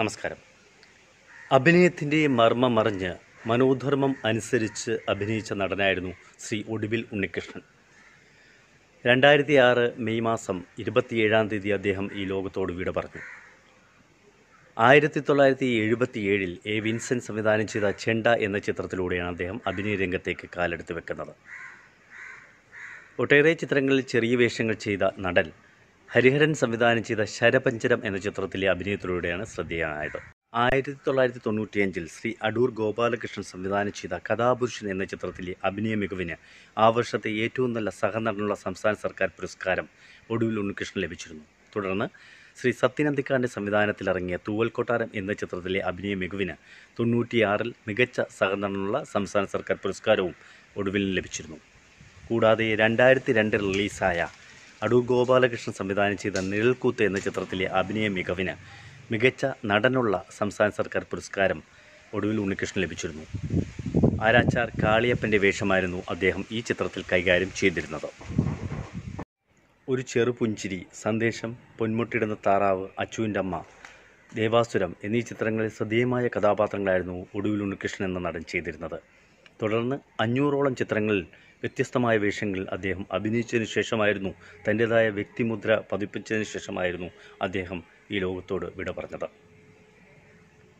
നമസ്കാരം അഭിനയത്തിൻ്റെ മർമ്മം മറിഞ്ഞ് മനോധർമ്മം അനുസരിച്ച് അഭിനയിച്ച നടനായിരുന്നു ശ്രീ ഒടുവിൽ ഉണ്ണികൃഷ്ണൻ രണ്ടായിരത്തി ആറ് മെയ് മാസം ഇരുപത്തിയേഴാം തീയതി അദ്ദേഹം ഈ ലോകത്തോട് വീട് പറഞ്ഞു ആയിരത്തി തൊള്ളായിരത്തി ഏഴിൽ എ വിൻസെൻ്റ് സംവിധാനം ചെയ്ത ചെണ്ട എന്ന ചിത്രത്തിലൂടെയാണ് അദ്ദേഹം അഭിനയ രംഗത്തേക്ക് കാലെടുത്ത് വെക്കുന്നത് ഒട്ടേറെ ചിത്രങ്ങളിൽ ചെറിയ വേഷങ്ങൾ ചെയ്ത നടൻ ഹരിഹരൻ സംവിധാനം ചെയ്ത ശരപഞ്ചരം എന്ന ചിത്രത്തിലെ അഭിനയത്തിലൂടെയാണ് ശ്രദ്ധേയനായത് ആയിരത്തി തൊള്ളായിരത്തി തൊണ്ണൂറ്റിയഞ്ചിൽ ശ്രീ അടൂർ ഗോപാലകൃഷ്ണൻ സംവിധാനം ചെയ്ത കഥാപുരുഷൻ എന്ന ചിത്രത്തിലെ അഭിനയ മികവിന് ആ വർഷത്തെ ഏറ്റവും നല്ല സഹനടനുള്ള സംസ്ഥാന സർക്കാർ പുരസ്കാരം ഒടുവിൽ ഉണ്ണികൃഷ്ണൻ ലഭിച്ചിരുന്നു തുടർന്ന് ശ്രീ സത്യനന്ദിക്കാരൻ്റെ സംവിധാനത്തിലിറങ്ങിയ തൂവൽക്കൊട്ടാരം എന്ന ചിത്രത്തിലെ അഭിനയ മികവിന് തൊണ്ണൂറ്റിയാറിൽ മികച്ച സഹനടനുള്ള സംസ്ഥാന സർക്കാർ പുരസ്കാരവും ഒടുവിൽ ലഭിച്ചിരുന്നു കൂടാതെ രണ്ടായിരത്തി രണ്ടിൽ റിലീസായ അടു ഗോപാലകൃഷ്ണൻ സംവിധാനം ചെയ്ത നിഴൽക്കൂത്ത് എന്ന ചിത്രത്തിലെ അഭിനയ മികവിന് മികച്ച നടനുള്ള സംസ്ഥാന സർക്കാർ പുരസ്കാരം ഒടുവിൽ ഉണ്ണികൃഷ്ണൻ ലഭിച്ചിരുന്നു ആരാച്ചാർ കാളിയപ്പൻ്റെ വേഷമായിരുന്നു അദ്ദേഹം ഈ ചിത്രത്തിൽ കൈകാര്യം ചെയ്തിരുന്നത് ഒരു ചെറുപുഞ്ചിരി സന്ദേശം പൊന്മുട്ടിടുന്ന താറാവ് അച്ചുവിൻ്റെ അമ്മ ദേവാസുരം എന്നീ ചിത്രങ്ങളിൽ ശ്രദ്ധേയമായ കഥാപാത്രങ്ങളായിരുന്നു ഒടുവിൽ ഉണ്ണികൃഷ്ണൻ എന്ന നടൻ ചെയ്തിരുന്നത് തുടർന്ന് അഞ്ഞൂറോളം ചിത്രങ്ങളിൽ വ്യത്യസ്തമായ വേഷങ്ങളിൽ അദ്ദേഹം അഭിനയിച്ചതിന് ശേഷമായിരുന്നു തൻ്റെതായ വ്യക്തിമുദ്ര പതിപ്പിച്ചതിന് ശേഷമായിരുന്നു അദ്ദേഹം ഈ ലോകത്തോട് വിട പറഞ്ഞത്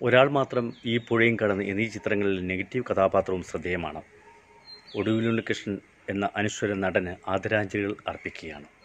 ഒരാൾ മാത്രം ഈ പുഴയും കടന്ന് എന്നീ ചിത്രങ്ങളിൽ നെഗറ്റീവ് കഥാപാത്രവും ശ്രദ്ധേയമാണ് ഒടുവിലുണ്ണികൃഷ്ണൻ എന്ന അനുശ്വര നടന് ആദരാഞ്ജലികൾ അർപ്പിക്കുകയാണ്